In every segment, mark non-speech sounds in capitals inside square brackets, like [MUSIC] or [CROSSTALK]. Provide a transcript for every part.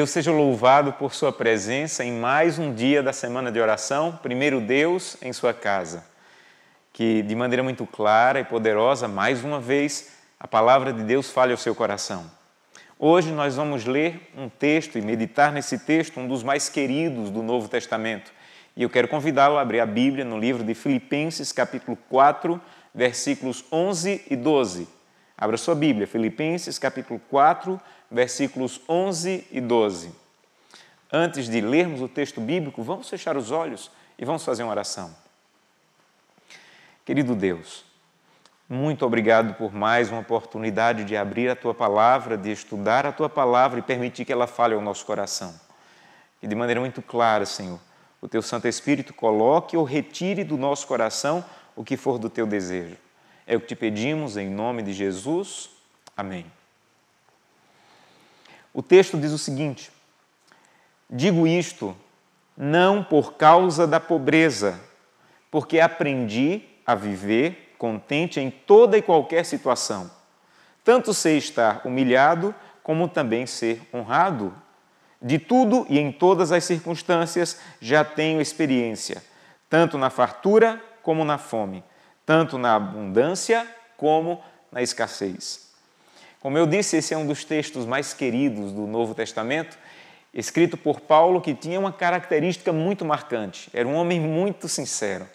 Deus seja louvado por Sua presença em mais um dia da semana de oração, primeiro Deus em Sua casa. Que de maneira muito clara e poderosa, mais uma vez, a palavra de Deus fale ao seu coração. Hoje nós vamos ler um texto e meditar nesse texto, um dos mais queridos do Novo Testamento. E eu quero convidá-lo a abrir a Bíblia no livro de Filipenses, capítulo 4, versículos 11 e 12. Abra sua Bíblia, Filipenses capítulo 4, versículos 11 e 12. Antes de lermos o texto bíblico, vamos fechar os olhos e vamos fazer uma oração. Querido Deus, muito obrigado por mais uma oportunidade de abrir a tua palavra, de estudar a tua palavra e permitir que ela fale ao nosso coração. E de maneira muito clara, Senhor, o teu Santo Espírito coloque ou retire do nosso coração o que for do teu desejo. É o que te pedimos em nome de Jesus. Amém. O texto diz o seguinte: Digo isto não por causa da pobreza, porque aprendi a viver contente em toda e qualquer situação, tanto sei estar humilhado como também ser honrado. De tudo e em todas as circunstâncias já tenho experiência, tanto na fartura como na fome, tanto na abundância como na escassez. Como eu disse, esse é um dos textos mais queridos do Novo Testamento, escrito por Paulo, que tinha uma característica muito marcante. Era um homem muito sincero.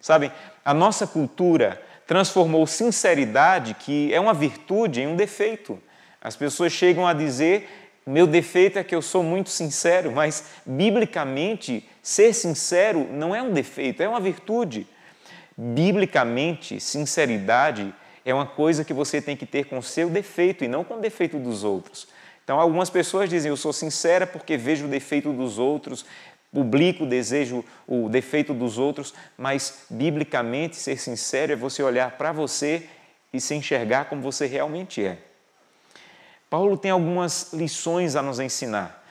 Sabem, a nossa cultura transformou sinceridade, que é uma virtude, em um defeito. As pessoas chegam a dizer: meu defeito é que eu sou muito sincero, mas biblicamente, ser sincero não é um defeito, é uma virtude. Biblicamente, sinceridade é uma coisa que você tem que ter com seu defeito e não com o defeito dos outros. Então, algumas pessoas dizem: Eu sou sincera porque vejo o defeito dos outros, publico o desejo, o defeito dos outros, mas biblicamente ser sincero é você olhar para você e se enxergar como você realmente é. Paulo tem algumas lições a nos ensinar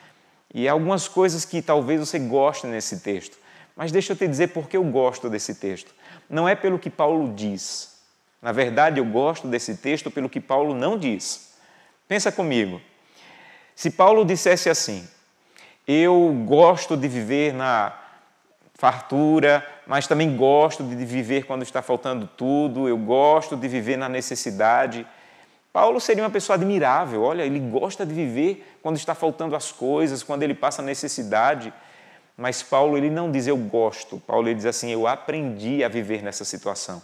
e algumas coisas que talvez você goste nesse texto, mas deixa eu te dizer por que eu gosto desse texto não é pelo que Paulo diz. Na verdade, eu gosto desse texto pelo que Paulo não diz. Pensa comigo. Se Paulo dissesse assim: Eu gosto de viver na fartura, mas também gosto de viver quando está faltando tudo, eu gosto de viver na necessidade. Paulo seria uma pessoa admirável, olha, ele gosta de viver quando está faltando as coisas, quando ele passa necessidade. Mas Paulo ele não diz eu gosto, Paulo ele diz assim, eu aprendi a viver nessa situação.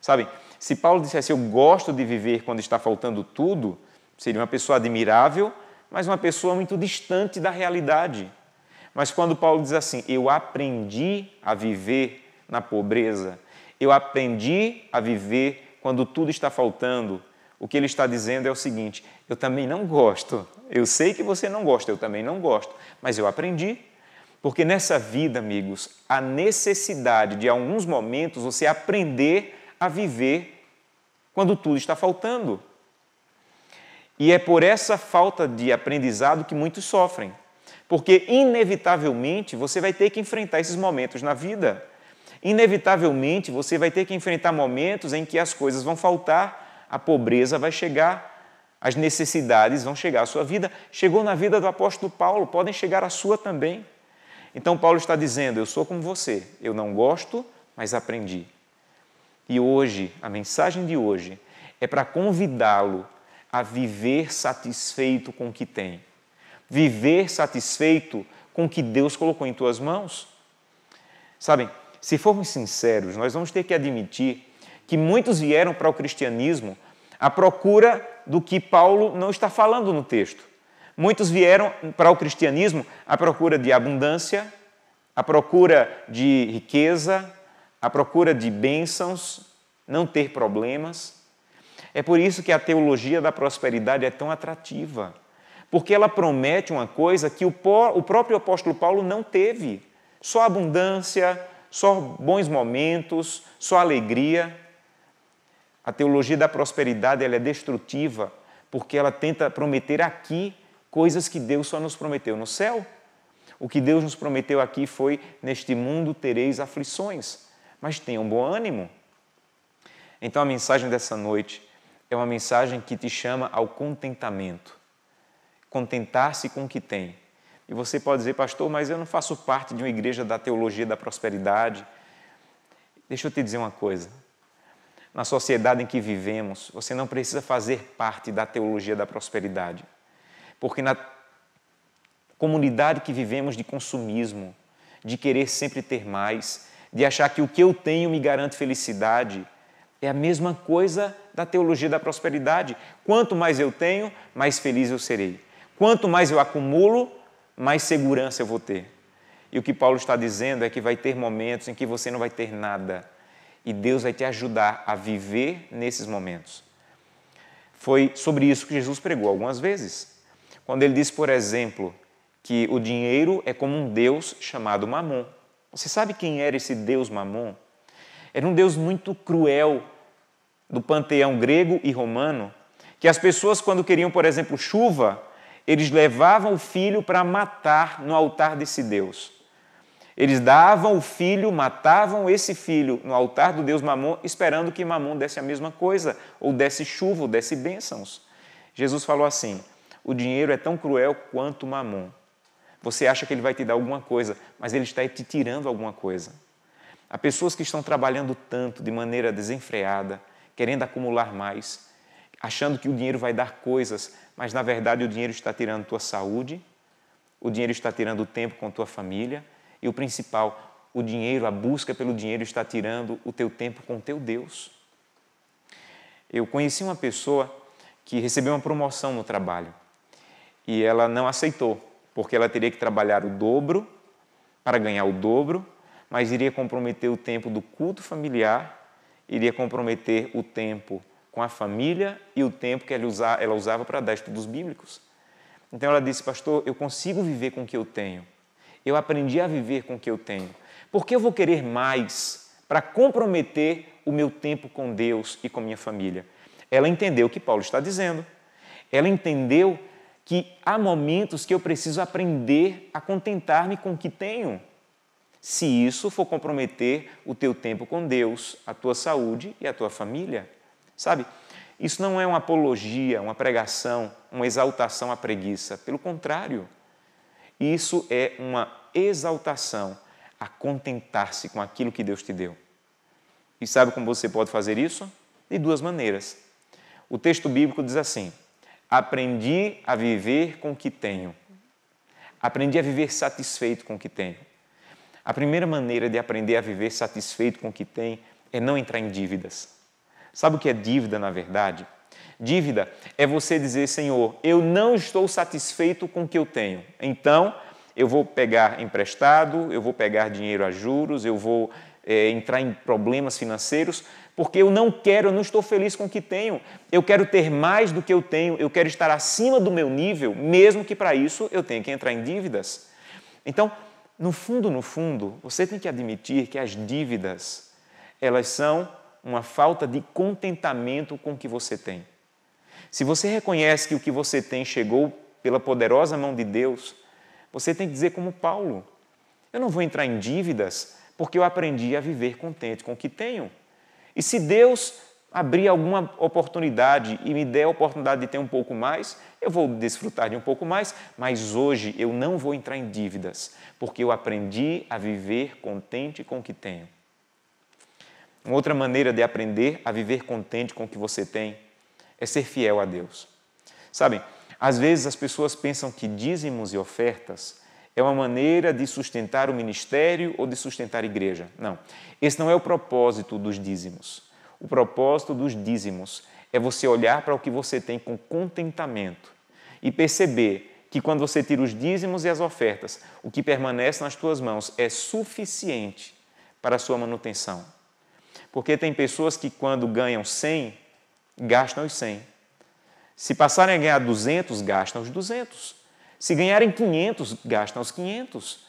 Sabe? Se Paulo dissesse eu gosto de viver quando está faltando tudo, seria uma pessoa admirável, mas uma pessoa muito distante da realidade. Mas quando Paulo diz assim, eu aprendi a viver na pobreza, eu aprendi a viver quando tudo está faltando, o que ele está dizendo é o seguinte: eu também não gosto. Eu sei que você não gosta, eu também não gosto, mas eu aprendi. Porque nessa vida, amigos, a necessidade de, alguns momentos, você aprender a viver quando tudo está faltando. E é por essa falta de aprendizado que muitos sofrem. Porque, inevitavelmente, você vai ter que enfrentar esses momentos na vida. Inevitavelmente, você vai ter que enfrentar momentos em que as coisas vão faltar, a pobreza vai chegar, as necessidades vão chegar à sua vida. Chegou na vida do apóstolo Paulo, podem chegar à sua também. Então, Paulo está dizendo: Eu sou como você, eu não gosto, mas aprendi. E hoje, a mensagem de hoje, é para convidá-lo a viver satisfeito com o que tem, viver satisfeito com o que Deus colocou em tuas mãos. Sabem, se formos sinceros, nós vamos ter que admitir que muitos vieram para o cristianismo à procura do que Paulo não está falando no texto. Muitos vieram para o cristianismo à procura de abundância, à procura de riqueza, à procura de bênçãos, não ter problemas. É por isso que a teologia da prosperidade é tão atrativa, porque ela promete uma coisa que o, próprio apóstolo Paulo não teve: só abundância, só bons momentos, só alegria. A teologia da prosperidade ela é destrutiva, porque ela tenta prometer aqui coisas que Deus só nos prometeu no céu. O que Deus nos prometeu aqui foi: neste mundo tereis aflições, mas tenham bom ânimo. Então a mensagem dessa noite é uma mensagem que te chama ao contentamento. Contentar-se com o que tem. E você pode dizer, pastor, mas eu não faço parte de uma igreja da teologia da prosperidade. Deixa eu te dizer uma coisa. Na sociedade em que vivemos, você não precisa fazer parte da teologia da prosperidade. Porque na comunidade que vivemos de consumismo, de querer sempre ter mais, de achar que o que eu tenho me garante felicidade, é a mesma coisa da teologia da prosperidade. Quanto mais eu tenho, mais feliz eu serei. Quanto mais eu acumulo, mais segurança eu vou ter. E o que Paulo está dizendo é que vai ter momentos em que você não vai ter nada. E Deus vai te ajudar a viver nesses momentos. Foi sobre isso que Jesus pregou algumas vezes. Quando ele diz, por exemplo, que o dinheiro é como um deus chamado Mamon. Você sabe quem era esse deus Mamon? Era um deus muito cruel do panteão grego e romano, que as pessoas, quando queriam, por exemplo, chuva, eles levavam o filho para matar no altar desse deus. Eles davam o filho, matavam esse filho no altar do deus Mamon, esperando que Mamon desse a mesma coisa, ou desse chuva, ou desse bênçãos. Jesus falou assim: o dinheiro é tão cruel quanto mamon. Você acha que ele vai te dar alguma coisa, mas ele está te tirando alguma coisa. Há pessoas que estão trabalhando tanto, de maneira desenfreada, querendo acumular mais, achando que o dinheiro vai dar coisas, mas na verdade o dinheiro está tirando tua saúde, o dinheiro está tirando o tempo com tua família e o principal, o dinheiro, a busca pelo dinheiro está tirando o teu tempo com teu Deus. Eu conheci uma pessoa que recebeu uma promoção no trabalho e ela não aceitou, porque ela teria que trabalhar o dobro para ganhar o dobro, mas iria comprometer o tempo do culto familiar, iria comprometer o tempo com a família e o tempo que ela usava para dar estudos bíblicos. Então ela disse, pastor, eu consigo viver com o que eu tenho. Eu aprendi a viver com o que eu tenho. Por que eu vou querer mais para comprometer o meu tempo com Deus e com minha família? Ela entendeu o que Paulo está dizendo. Ela entendeu que há momentos que eu preciso aprender a contentar-me com o que tenho. Se isso for comprometer o teu tempo com Deus, a tua saúde e a tua família, sabe? Isso não é uma apologia, uma pregação, uma exaltação à preguiça. Pelo contrário, isso é uma exaltação a contentar-se com aquilo que Deus te deu. E sabe como você pode fazer isso? De duas maneiras. O texto bíblico diz assim: Aprendi a viver com o que tenho. Aprendi a viver satisfeito com o que tenho. A primeira maneira de aprender a viver satisfeito com o que tem é não entrar em dívidas. Sabe o que é dívida, na verdade? Dívida é você dizer, Senhor, eu não estou satisfeito com o que eu tenho. Então, eu vou pegar emprestado, eu vou pegar dinheiro a juros, eu vou é, entrar em problemas financeiros, porque eu não quero, eu não estou feliz com o que tenho. Eu quero ter mais do que eu tenho, eu quero estar acima do meu nível, mesmo que para isso eu tenha que entrar em dívidas. Então, no fundo, no fundo, você tem que admitir que as dívidas, elas são uma falta de contentamento com o que você tem. Se você reconhece que o que você tem chegou pela poderosa mão de Deus, você tem que dizer como Paulo: eu não vou entrar em dívidas porque eu aprendi a viver contente com o que tenho. E se Deus abrir alguma oportunidade e me der a oportunidade de ter um pouco mais, eu vou desfrutar de um pouco mais, mas hoje eu não vou entrar em dívidas, porque eu aprendi a viver contente com o que tenho. Uma outra maneira de aprender a viver contente com o que você tem é ser fiel a Deus. Sabem, às vezes as pessoas pensam que dízimos e ofertas é uma maneira de sustentar o ministério ou de sustentar a igreja. Não. Esse não é o propósito dos dízimos. O propósito dos dízimos é você olhar para o que você tem com contentamento e perceber que quando você tira os dízimos e as ofertas, o que permanece nas tuas mãos é suficiente para a sua manutenção. Porque tem pessoas que quando ganham 100, gastam os 100. Se passarem a ganhar 200, gastam os 200. Se ganharem 500, gastam os 500.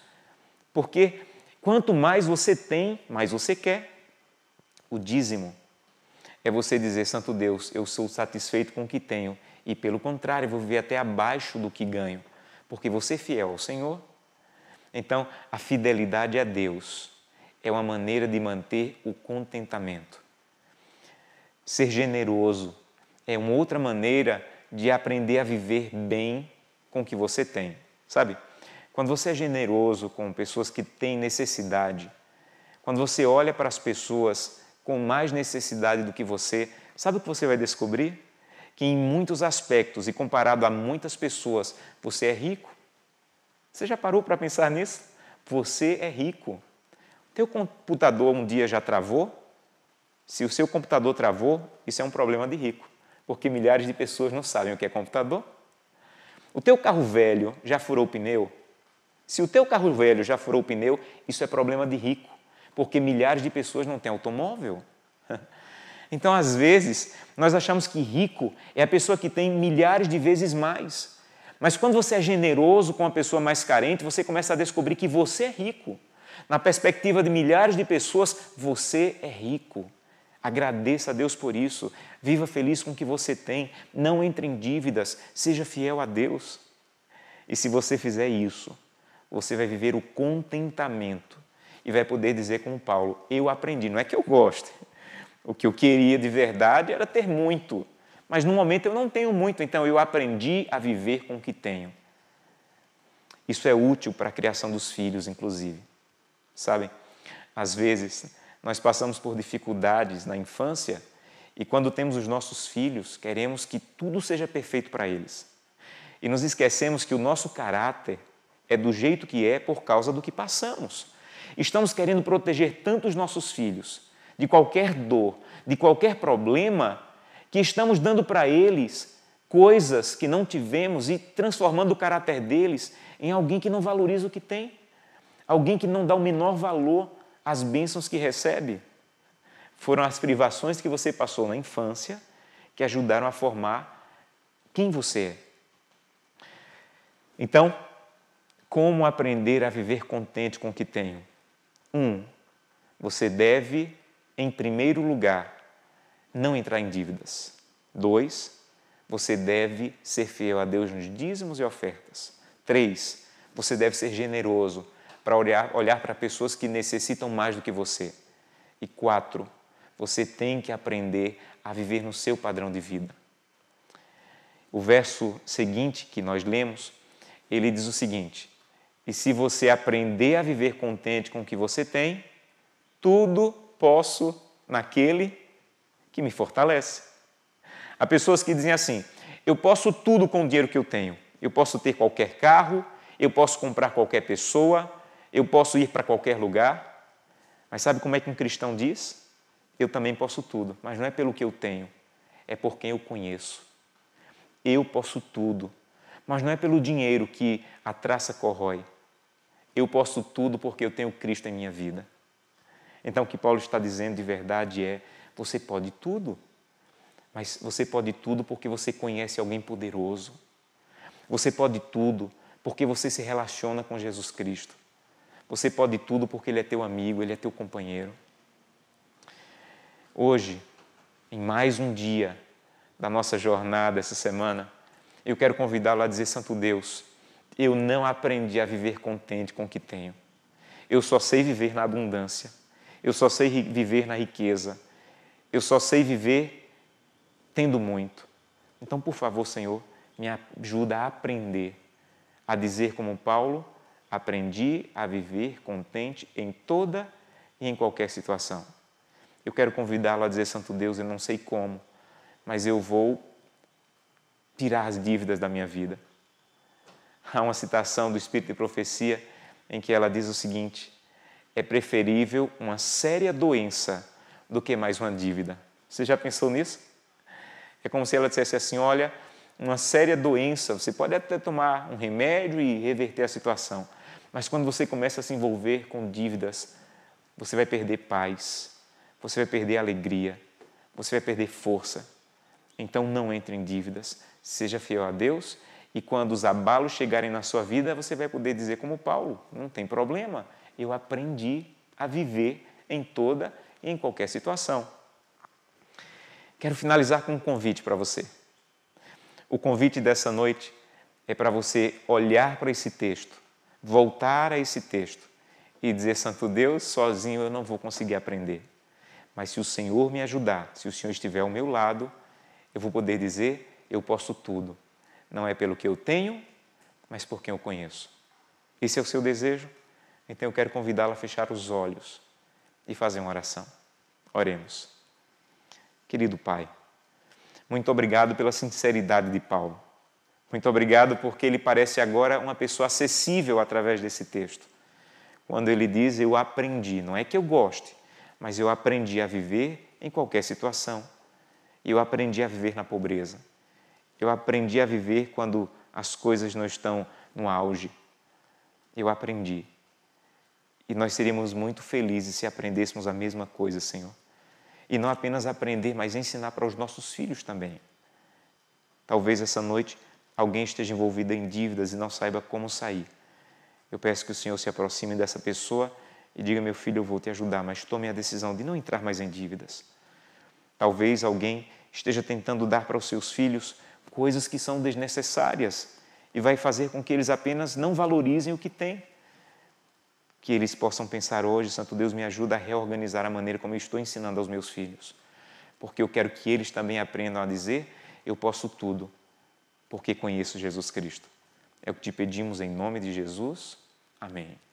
Porque quanto mais você tem, mais você quer. O dízimo é você dizer, Santo Deus, eu sou satisfeito com o que tenho e, pelo contrário, vou viver até abaixo do que ganho, porque você é fiel ao Senhor. Então, a fidelidade a Deus é uma maneira de manter o contentamento. Ser generoso é uma outra maneira de aprender a viver bem com o que você tem, sabe? Quando você é generoso com pessoas que têm necessidade, quando você olha para as pessoas com mais necessidade do que você, sabe o que você vai descobrir? Que em muitos aspectos e comparado a muitas pessoas, você é rico. Você já parou para pensar nisso? Você é rico. O teu computador um dia já travou? Se o seu computador travou, isso é um problema de rico, porque milhares de pessoas não sabem o que é computador o teu carro velho já furou o pneu? Se o teu carro velho já furou o pneu, isso é problema de rico, porque milhares de pessoas não têm automóvel. [LAUGHS] Então, às vezes, nós achamos que rico é a pessoa que tem milhares de vezes mais. Mas quando você é generoso com uma pessoa mais carente, você começa a descobrir que você é rico. Na perspectiva de milhares de pessoas, você é rico. Agradeça a Deus por isso. Viva feliz com o que você tem. Não entre em dívidas. Seja fiel a Deus. E se você fizer isso, você vai viver o contentamento e vai poder dizer com Paulo: Eu aprendi. Não é que eu goste. O que eu queria de verdade era ter muito. Mas no momento eu não tenho muito, então eu aprendi a viver com o que tenho. Isso é útil para a criação dos filhos, inclusive. Sabem? Às vezes nós passamos por dificuldades na infância e quando temos os nossos filhos, queremos que tudo seja perfeito para eles. E nos esquecemos que o nosso caráter é do jeito que é por causa do que passamos. Estamos querendo proteger tanto os nossos filhos de qualquer dor, de qualquer problema, que estamos dando para eles coisas que não tivemos e transformando o caráter deles em alguém que não valoriza o que tem, alguém que não dá o menor valor as bênçãos que recebe. Foram as privações que você passou na infância que ajudaram a formar quem você é. Então, como aprender a viver contente com o que tenho? Um, você deve, em primeiro lugar, não entrar em dívidas. Dois, você deve ser fiel a Deus nos dízimos e ofertas. Três, você deve ser generoso para olhar, olhar para pessoas que necessitam mais do que você. E quatro, você tem que aprender a viver no seu padrão de vida. O verso seguinte que nós lemos, ele diz o seguinte: E se você aprender a viver contente com o que você tem, tudo posso naquele que me fortalece. Há pessoas que dizem assim: eu posso tudo com o dinheiro que eu tenho. Eu posso ter qualquer carro, eu posso comprar qualquer pessoa, eu posso ir para qualquer lugar, mas sabe como é que um cristão diz? Eu também posso tudo, mas não é pelo que eu tenho, é por quem eu conheço. Eu posso tudo, mas não é pelo dinheiro que a traça corrói. Eu posso tudo porque eu tenho Cristo em minha vida. Então, o que Paulo está dizendo de verdade é: você pode tudo, mas você pode tudo porque você conhece alguém poderoso. Você pode tudo porque você se relaciona com Jesus Cristo. Você pode tudo porque Ele é teu amigo, Ele é teu companheiro. Hoje, em mais um dia da nossa jornada essa semana, eu quero convidá-lo a dizer: Santo Deus, eu não aprendi a viver contente com o que tenho. Eu só sei viver na abundância. Eu só sei viver na riqueza. Eu só sei viver tendo muito. Então, por favor, Senhor, me ajuda a aprender a dizer como Paulo Aprendi a viver contente em toda e em qualquer situação. Eu quero convidá-lo a dizer: Santo Deus, eu não sei como, mas eu vou tirar as dívidas da minha vida. Há uma citação do Espírito de Profecia em que ela diz o seguinte: é preferível uma séria doença do que mais uma dívida. Você já pensou nisso? É como se ela dissesse assim: olha, uma séria doença, você pode até tomar um remédio e reverter a situação, mas quando você começa a se envolver com dívidas, você vai perder paz, você vai perder alegria, você vai perder força. Então não entre em dívidas, seja fiel a Deus e quando os abalos chegarem na sua vida, você vai poder dizer como Paulo, não tem problema, eu aprendi a viver em toda e em qualquer situação. Quero finalizar com um convite para você. O convite dessa noite é para você olhar para esse texto voltar a esse texto e dizer: Santo Deus, sozinho eu não vou conseguir aprender. Mas se o Senhor me ajudar, se o Senhor estiver ao meu lado, eu vou poder dizer: eu posso tudo. Não é pelo que eu tenho, mas por quem eu conheço. Esse é o seu desejo? Então eu quero convidá-la a fechar os olhos e fazer uma oração. Oremos. Querido Pai, muito obrigado pela sinceridade de Paulo. Muito obrigado porque ele parece agora uma pessoa acessível através desse texto. Quando ele diz eu aprendi, não é que eu goste, mas eu aprendi a viver em qualquer situação. Eu aprendi a viver na pobreza. Eu aprendi a viver quando as coisas não estão no auge. Eu aprendi. E nós seríamos muito felizes se aprendêssemos a mesma coisa, Senhor. E não apenas aprender, mas ensinar para os nossos filhos também. Talvez essa noite alguém esteja envolvido em dívidas e não saiba como sair. Eu peço que o Senhor se aproxime dessa pessoa e diga: Meu filho, eu vou te ajudar, mas tome a decisão de não entrar mais em dívidas. Talvez alguém esteja tentando dar para os seus filhos coisas que são desnecessárias e vai fazer com que eles apenas não valorizem o que têm. Que eles possam pensar hoje: Santo Deus, me ajuda a reorganizar a maneira como eu estou ensinando aos meus filhos, porque eu quero que eles também aprendam a dizer: Eu posso tudo porque conheço Jesus Cristo. É o que te pedimos em nome de Jesus. Amém.